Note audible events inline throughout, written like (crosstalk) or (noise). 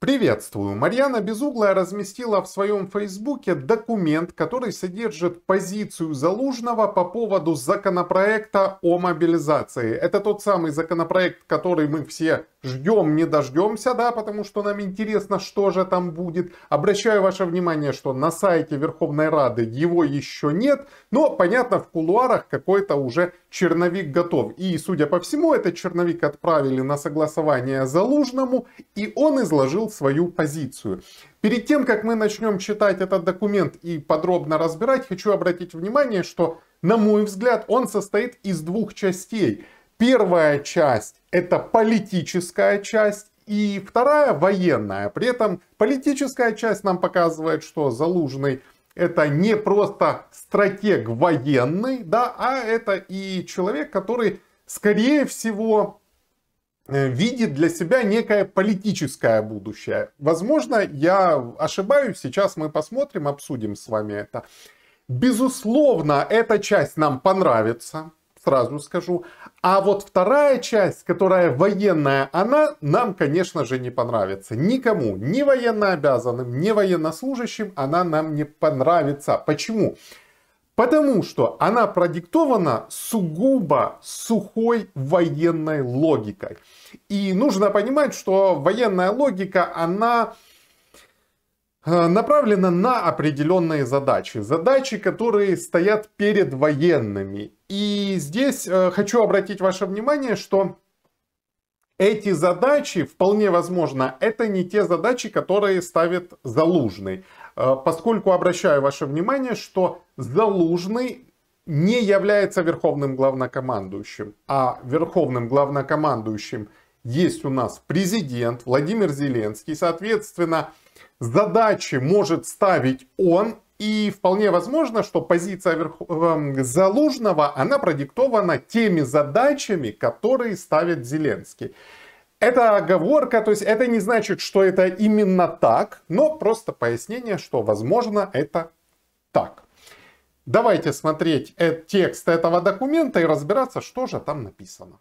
Приветствую! Марьяна Безуглая разместила в своем фейсбуке документ, который содержит позицию Залужного по поводу законопроекта о мобилизации. Это тот самый законопроект, который мы все ждем, не дождемся, да, потому что нам интересно, что же там будет. Обращаю ваше внимание, что на сайте Верховной Рады его еще нет, но, понятно, в кулуарах какой-то уже черновик готов. И, судя по всему, этот черновик отправили на согласование Залужному, и он изложил свою позицию. Перед тем, как мы начнем читать этот документ и подробно разбирать, хочу обратить внимание, что, на мой взгляд, он состоит из двух частей. Первая часть – это политическая часть, и вторая – военная. При этом политическая часть нам показывает, что Залужный – это не просто стратег военный, да, а это и человек, который, скорее всего, э, видит для себя некое политическое будущее. Возможно, я ошибаюсь, сейчас мы посмотрим, обсудим с вами это. Безусловно, эта часть нам понравится сразу скажу. А вот вторая часть, которая военная, она нам, конечно же, не понравится. Никому, ни военно обязанным, ни военнослужащим она нам не понравится. Почему? Потому что она продиктована сугубо сухой военной логикой. И нужно понимать, что военная логика, она э, направлена на определенные задачи. Задачи, которые стоят перед военными. И здесь э, хочу обратить ваше внимание, что эти задачи, вполне возможно, это не те задачи, которые ставит Залужный. Э, поскольку обращаю ваше внимание, что Залужный не является верховным главнокомандующим, а верховным главнокомандующим есть у нас президент Владимир Зеленский. Соответственно, задачи может ставить он, и вполне возможно, что позиция Верх... Эм, залужного, она продиктована теми задачами, которые ставит Зеленский. Это оговорка, то есть это не значит, что это именно так, но просто пояснение, что возможно это так. Давайте смотреть э, текст этого документа и разбираться, что же там написано.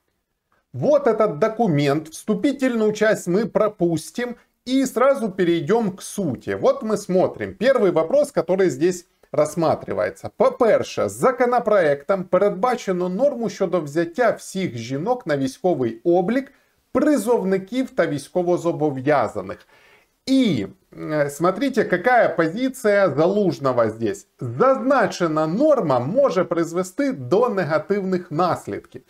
Вот этот документ, вступительную часть мы пропустим, и сразу перейдем к сути. Вот мы смотрим. Первый вопрос, который здесь рассматривается. По-перше, законопроектом передбачено норму щодо взяття всіх жінок на військовий облік, призовників та військовозобов'язаних. И смотрите, какая позиция залужного здесь. Зазначена норма може призвести до негативних наслідків.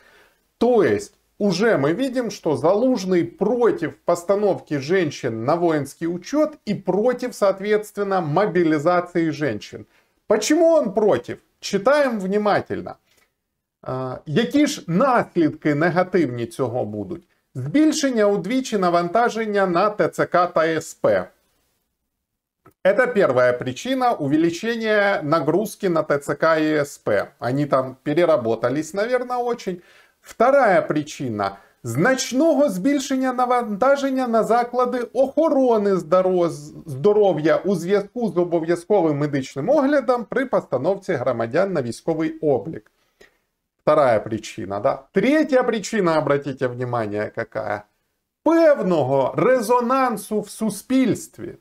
То есть уже мы видим, что Залужный против постановки женщин на воинский учет и против, соответственно, мобилизации женщин. Почему он против? Читаем внимательно. А, Які ж наслідки негативні цього будуть? Збільшення удвічі навантаження на ТЦК та СП. Это первая причина увеличения нагрузки на ТЦК и СП. Они там переработались, наверное, очень. Вторая причина значного збільшення навантаження на заклади охорони здоров'я у зв'язку з обов'язковим медичним оглядом при постановці громадян на військовий облік. Вторая причина. Да? Третья причина, обратите внимание, какая? Певного резонансу в суспільстві.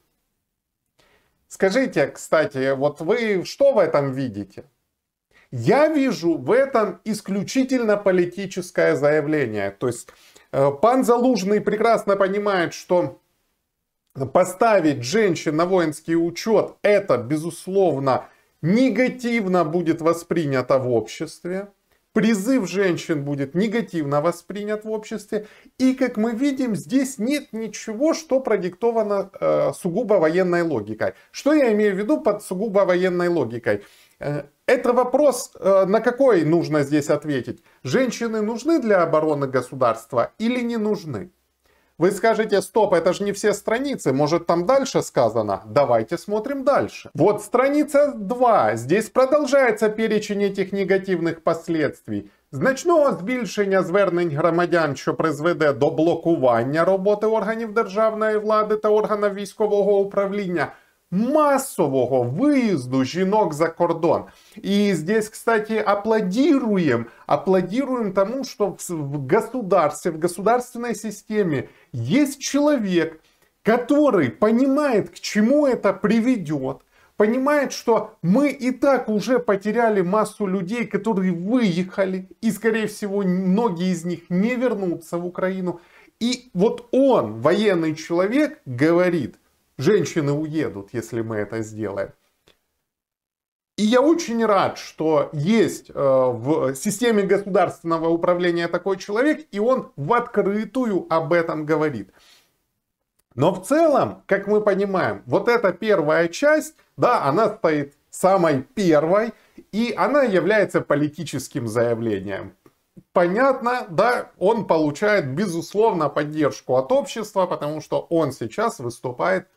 Скажите, кстати, вот вы что в этом видите? Я вижу в этом исключительно политическое заявление. То есть э, пан Залужный прекрасно понимает, что поставить женщин на воинский учет, это, безусловно, негативно будет воспринято в обществе призыв женщин будет негативно воспринят в обществе. И, как мы видим, здесь нет ничего, что продиктовано э, сугубо военной логикой. Что я имею в виду под сугубо военной логикой? Э, это вопрос, э, на какой нужно здесь ответить. Женщины нужны для обороны государства или не нужны? Вы скажете, стоп, это же не все страницы, может там дальше сказано? Давайте смотрим дальше. Вот страница 2, здесь продолжается перечень этих негативних последствий. Значного збільшення звернень громадян, що призведе до блокування роботи органів державної влади та органів військового управління – массового выезду жінок за кордон. И здесь, кстати, аплодируем, аплодируем тому, что в государстве, в государственной системе есть человек, который понимает, к чему это приведет, понимает, что мы и так уже потеряли массу людей, которые выехали, и, скорее всего, многие из них не вернутся в Украину. И вот он, военный человек, говорит – женщины уедут, если мы это сделаем. И я очень рад, что есть э, в системе государственного управления такой человек, и он в открытую об этом говорит. Но в целом, как мы понимаем, вот эта первая часть, да, она стоит самой первой, и она является политическим заявлением. Понятно, да, он получает, безусловно, поддержку от общества, потому что он сейчас выступает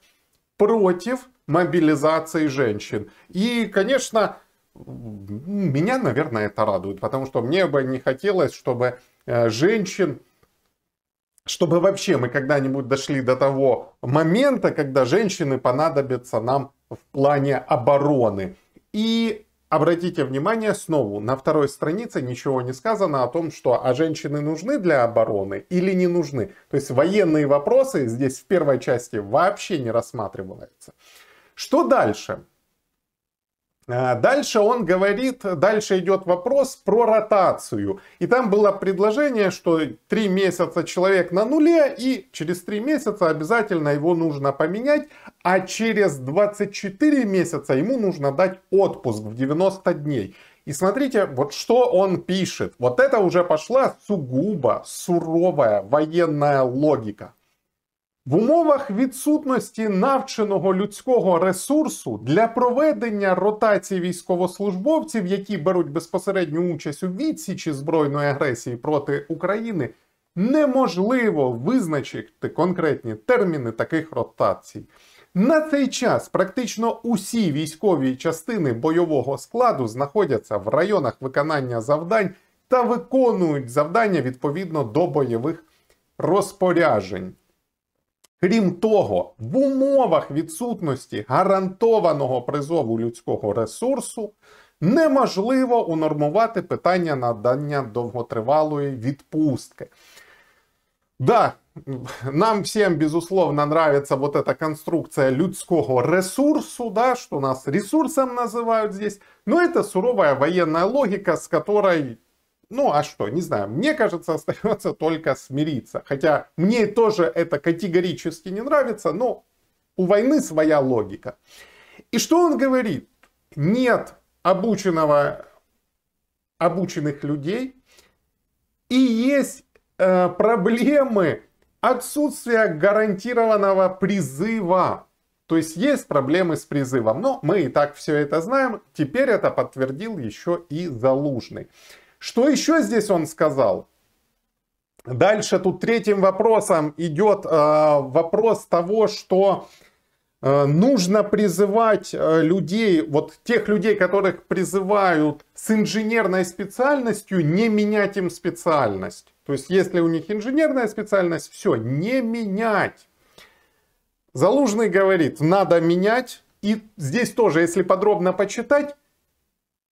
против мобилизации женщин. И, конечно, меня, наверное, это радует, потому что мне бы не хотелось, чтобы э, женщин, чтобы вообще мы когда-нибудь дошли до того момента, когда женщины понадобятся нам в плане обороны. И Обратите внимание снова, на второй странице ничего не сказано о том, что а женщины нужны для обороны или не нужны. То есть военные вопросы здесь в первой части вообще не рассматриваются. Что дальше? А, дальше он говорит, дальше идет вопрос про ротацию. И там было предложение, что три месяца человек на нуле, и через три месяца обязательно его нужно поменять, а через 24 месяца ему нужно дать отпуск в 90 дней. И смотрите, вот что он пишет. Вот это уже пошла сугубо суровая военная логика. В умовах відсутності навченого людського ресурсу для проведення ротації військовослужбовців, які беруть безпосередню участь у відсічі збройної агресії проти України, неможливо визначити конкретні терміни таких ротацій. На цей час практично усі військові частини бойового складу знаходяться в районах виконання завдань та виконують завдання відповідно до бойових розпоряджень. Крім того, в умовах відсутності гарантованого призову людського ресурсу неможливо унормувати питання надання довготривалої відпустки. Да, нам всім, безусловно, нравится вот эта конструкция людского ресурсу, да, что нас ресурсом називають здесь, но это суровая военная логика, з которой Ну а что, не знаю, мне кажется, (laughs) остается только смириться. Хотя мне тоже это категорически не нравится, но у войны своя логика. И что он говорит? Нет обученного, обученных людей и есть э, проблемы отсутствия гарантированного призыва. То есть есть проблемы с призывом, но мы и так все это знаем. Теперь это подтвердил еще и Залужный. Что еще здесь он сказал? Дальше тут третьим вопросом идет э, вопрос того, что э, нужно призывать э, людей, вот тех людей, которых призывают с инженерной специальностью, не менять им специальность. То есть, если у них инженерная специальность, все, не менять. Залужный говорит, надо менять. И здесь тоже, если подробно почитать,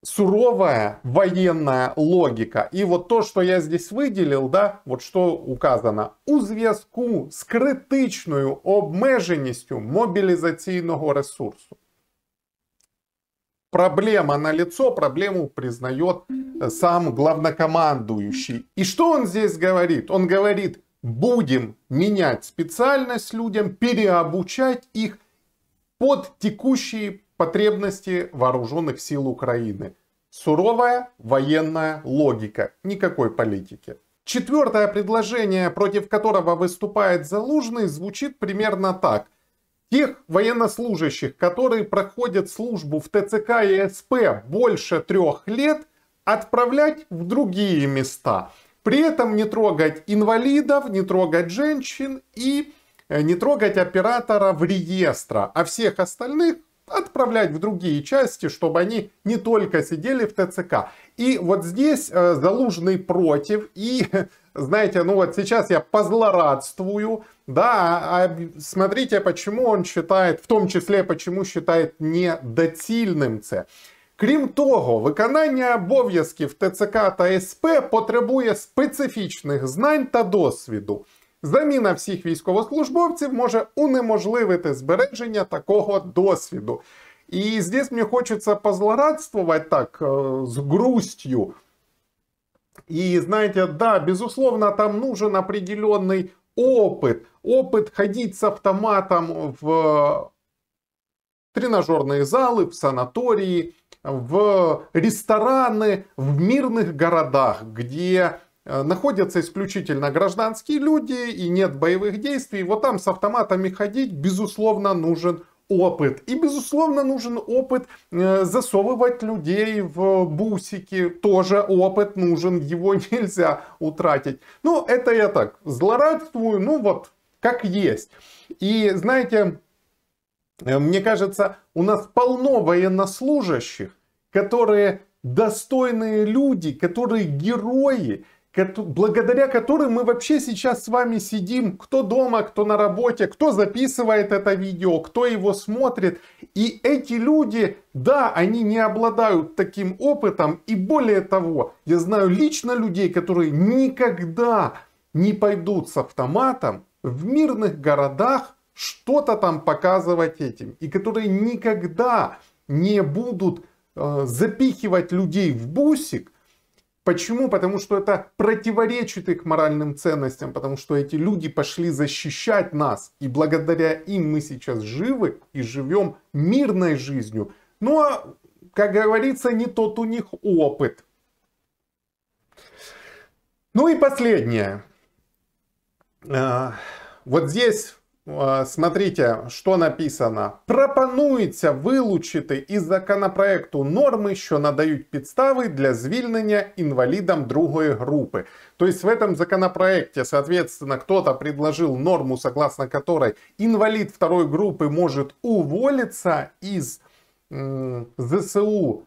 суровая военная логика. И вот то, что я здесь выделил, да, вот что указано. У зв'язку з критичною обмеженістю мобілізаційного ресурсу. Проблема на лицо, проблему признает э, сам главнокомандующий. И что он здесь говорит? Он говорит, будем менять специальность людям, переобучать их под текущие потребности вооруженных сил Украины. Суровая военная логика, никакой политики. Четвертое предложение, против которого выступает Залужный, звучит примерно так. Тех военнослужащих, которые проходят службу в ТЦК и СП больше трех лет, отправлять в другие места. При этом не трогать инвалидов, не трогать женщин и э, не трогать оператора в реестра, а всех остальных отправлять в другие части, чтобы они не только сидели в ТЦК. И вот здесь э, Залужный против, и, (laughs) знаете, ну вот сейчас я позлорадствую, да, а, а смотрите, почему он считает, в том числе, почему считает недоцільним це. Крім того, виконання обов'язків ТЦК та СП потребує специфічних знань та досвіду заміна всіх військовослужбовців може унеможливити збереження такого досвіду. И здесь мне хочется позлорадствовать так, с грустью. И знаете, да, безусловно, там нужен определенный опыт. Опыт ходить с автоматом в э, тренажерные залы, в санатории, в рестораны, в мирных городах, где Э, находятся исключительно гражданские люди и нет боевых действий, вот там с автоматами ходить, безусловно, нужен опыт. И, безусловно, нужен опыт э, засовывать людей в бусики. Тоже опыт нужен, (laughs) его нельзя утратить. Ну, это я так злорадствую, ну вот, как есть. И, знаете, э, мне кажется, у нас полно военнослужащих, которые достойные люди, которые герои, благодаря которой мы вообще сейчас с вами сидим, кто дома, кто на работе, кто записывает это видео, кто его смотрит. И эти люди, да, они не обладают таким опытом. И более того, я знаю лично людей, которые никогда не пойдут с автоматом в мирных городах что-то там показывать этим. И которые никогда не будут э, запихивать людей в бусик, Почему? Потому что это противоречит их моральным ценностям, потому что эти люди пошли защищать нас, и благодаря им мы сейчас живы и живем мирной жизнью. Ну а, как говорится, не тот у них опыт. Ну и последнее. А, вот здесь ну, а, смотрите, что написано. Пропонується вилучити із законопроекту норми, що надають підстави для звільнення інвалідам другої групи. То есть в этом законопроекте, соответственно, кто-то предложил норму, согласно которой инвалид второй группы может уволиться из ЗСУ,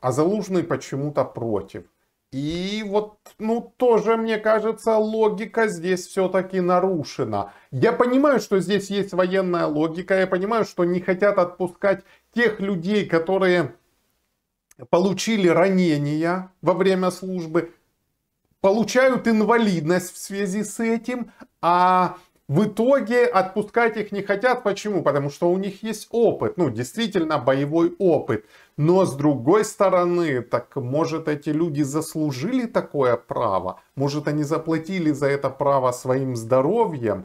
а залужный почему-то против. И вот, ну, тоже, мне кажется, логика здесь все-таки нарушена. Я понимаю, что здесь есть военная логика, я понимаю, что не хотят отпускать тех людей, которые получили ранения во время службы, получают инвалидность в связи с этим, а в итоге отпускать их не хотят. Почему? Потому что у них есть опыт, ну, действительно боевой опыт. Но с другой стороны, так может эти люди заслужили такое право? Может они заплатили за это право своим здоровьем?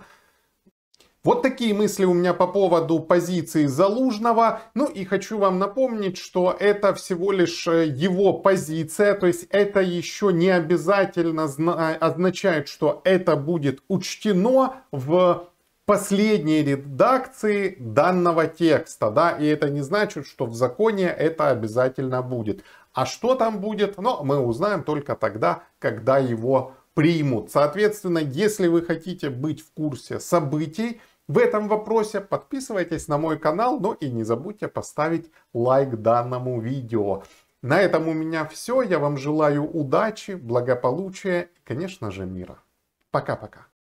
Вот такие мысли у меня по поводу позиции Залужного. Ну и хочу вам напомнить, что это всего лишь э, его позиция, то есть это еще не обязательно а, означает, что это будет учтено в последней редакции данного текста, да, и это не значит, что в законе это обязательно будет. А что там будет, но мы узнаем только тогда, когда его примут. Соответственно, если вы хотите быть в курсе событий, в этом вопросе, подписывайтесь на мой канал, ну и не забудьте поставить лайк данному видео. На этом у меня все. Я вам желаю удачи, благополучия и, конечно же, мира. Пока-пока.